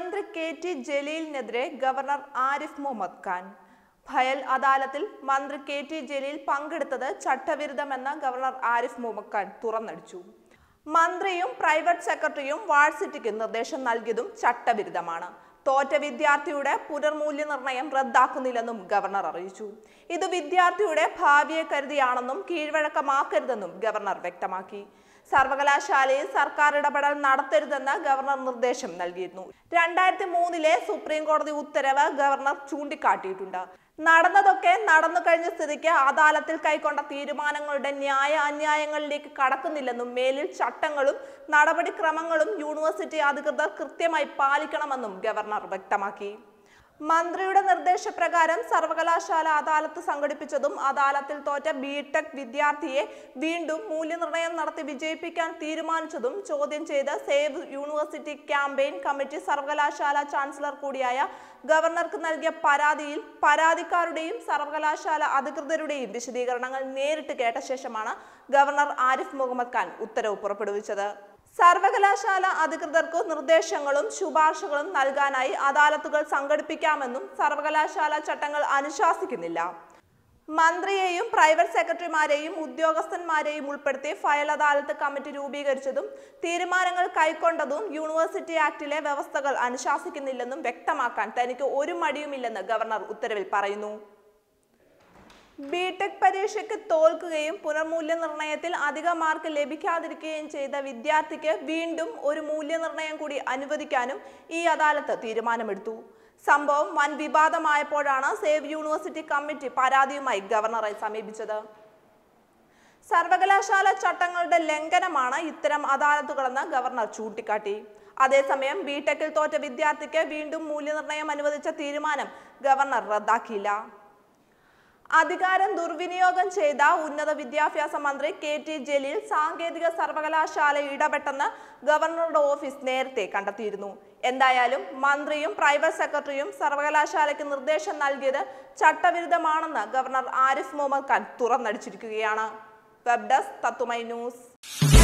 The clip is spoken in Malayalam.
മന്ത്രി കെ ടി ജലീലിനെതിരെ ഗവർണർ ആരിഫ് മുഹമ്മദ് ഖാൻ ഭയൽ അദാലത്തിൽ മന്ത്രി കെ ടി ജലീൽ പങ്കെടുത്തത് ചട്ടവിരുദ്ധമെന്ന് ഗവർണർ ആരിഫ് മുഹമ്മദ് ഖാൻ തുറന്നടിച്ചു മന്ത്രിയും പ്രൈവറ്റ് സെക്രട്ടറിയും വാഴ്സിറ്റിക്ക് നിർദ്ദേശം നൽകിയതും ചട്ടവിരുദ്ധമാണ് തോറ്റ വിദ്യാർത്ഥിയുടെ പുനർമൂല്യനിർണയം റദ്ദാക്കുന്നില്ലെന്നും ഗവർണർ അറിയിച്ചു ഇത് വിദ്യാർത്ഥിയുടെ ഭാവിയെ കരുതിയാണെന്നും കീഴ്വഴക്കമാക്കരുതെന്നും ഗവർണർ വ്യക്തമാക്കി സർവകലാശാലയിൽ സർക്കാർ ഇടപെടൽ നടത്തരുതെന്ന് ഗവർണർ നിർദ്ദേശം നൽകിയിരുന്നു രണ്ടായിരത്തി മൂന്നിലെ സുപ്രീം കോടതി ഉത്തരവ് ഗവർണർ ചൂണ്ടിക്കാട്ടിയിട്ടുണ്ട് നടന്നതൊക്കെ നടന്നു കഴിഞ്ഞ സ്ഥിതിക്ക് അദാലത്തിൽ കൈക്കൊണ്ട തീരുമാനങ്ങളുടെ ന്യായ അന്യായങ്ങളിലേക്ക് കടക്കുന്നില്ലെന്നും മേലിൽ ചട്ടങ്ങളും നടപടിക്രമങ്ങളും യൂണിവേഴ്സിറ്റി അധികൃതർ കൃത്യമായി പാലിക്കണമെന്നും ഗവർണർ വ്യക്തമാക്കി മന്ത്രിയുടെ നിർദ്ദേശപ്രകാരം സർവകലാശാല അദാലത്ത് സംഘടിപ്പിച്ചതും അദാലത്തിൽ തോറ്റ ബിടെക് വിദ്യാർത്ഥിയെ വീണ്ടും മൂല്യനിർണ്ണയം നടത്തി വിജയിപ്പിക്കാൻ തീരുമാനിച്ചതും ചോദ്യം ചെയ്ത് സേവ് യൂണിവേഴ്സിറ്റി ക്യാമ്പയിൻ കമ്മിറ്റി സർവകലാശാല ചാൻസലർ കൂടിയായ ഗവർണർക്ക് നൽകിയ പരാതിയിൽ പരാതിക്കാരുടെയും സർവകലാശാല അധികൃതരുടെയും വിശദീകരണങ്ങൾ നേരിട്ട് കേട്ട ശേഷമാണ് ഗവർണർ ആരിഫ് മുഹമ്മദ് ഖാൻ ഉത്തരവ് പുറപ്പെടുവിച്ചത് സർവകലാശാല അധികൃതർക്ക് നിർദ്ദേശങ്ങളും ശുപാർശകളും നൽകാനായി അദാലത്തുകൾ സംഘടിപ്പിക്കാമെന്നും സർവകലാശാല ചട്ടങ്ങൾ അനുശാസിക്കുന്നില്ല മന്ത്രിയെയും പ്രൈവറ്റ് സെക്രട്ടറിമാരെയും ഉദ്യോഗസ്ഥന്മാരെയും ഉൾപ്പെടുത്തി ഫയൽ അദാലത്ത് കമ്മിറ്റി രൂപീകരിച്ചതും തീരുമാനങ്ങൾ കൈക്കൊണ്ടതും യൂണിവേഴ്സിറ്റി ആക്ടിലെ വ്യവസ്ഥകൾ അനുശാസിക്കുന്നില്ലെന്നും വ്യക്തമാക്കാൻ തനിക്ക് ഒരു മടിയുമില്ലെന്ന് ഗവർണർ ഉത്തരവിൽ പറയുന്നു ബിടെക് പരീക്ഷയ്ക്ക് തോൽക്കുകയും പുനർമൂല്യനിർണ്ണയത്തിൽ അധിക മാർക്ക് ലഭിക്കാതിരിക്കുകയും ചെയ്ത വിദ്യാർത്ഥിക്ക് വീണ്ടും ഒരു മൂല്യനിർണ്ണയം കൂടി അനുവദിക്കാനും ഈ അദാലത്ത് തീരുമാനമെടുത്തു സംഭവം വൻ വിവാദമായപ്പോഴാണ് സേവ് യൂണിവേഴ്സിറ്റി കമ്മിറ്റി പരാതിയുമായി ഗവർണറെ സമീപിച്ചത് സർവകലാശാല ചട്ടങ്ങളുടെ ലംഘനമാണ് ഇത്തരം അദാലത്തുകളെന്ന് ഗവർണർ ചൂണ്ടിക്കാട്ടി അതേസമയം ബിടെക്കിൽ തോറ്റ വിദ്യാർത്ഥിക്ക് വീണ്ടും മൂല്യനിർണ്ണയം അനുവദിച്ച തീരുമാനം ഗവർണർ റദ്ദാക്കിയില്ല അധികാരം ദുർവിനിയോഗം ചെയ്ത ഉന്നത വിദ്യാഭ്യാസ മന്ത്രി കെ ടി ജലീൽ സാങ്കേതിക സർവകലാശാല ഇടപെട്ടെന്ന് ഗവർണറുടെ ഓഫീസ് നേരത്തെ കണ്ടെത്തിയിരുന്നു എന്തായാലും മന്ത്രിയും പ്രൈവറ്റ് സെക്രട്ടറിയും സർവകലാശാലയ്ക്ക് നിർദ്ദേശം നൽകിയത് ചട്ടവിരുദ്ധമാണെന്ന് ഗവർണർ ആരിഫ് മുഹമ്മദ് ഖാൻ തുറന്നടിച്ചിരിക്കുകയാണ് വെബ് ഡെസ്ക് തത്തുമൈ ന്യൂസ്